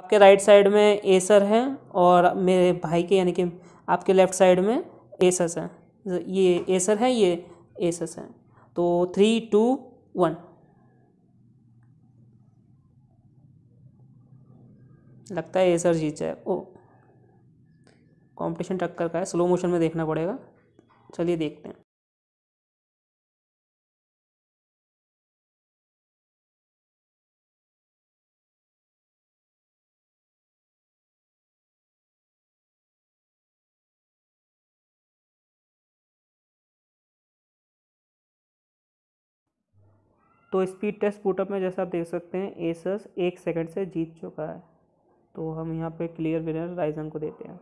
आपके right side में Acer है और मेरे भाई के यानी कि आपके लेफ़्ट साइड में एसस है ये एसर है ये एसस है तो थ्री टू वन लगता है एसर जीत जाए ओ कंपटीशन टक्कर का है स्लो मोशन में देखना पड़ेगा चलिए देखते हैं तो स्पीड टेस्ट पुटअप में जैसा आप देख सकते हैं एसस एक सेकंड से जीत चुका है तो हम यहाँ पे क्लियर विनर राइजन को देते हैं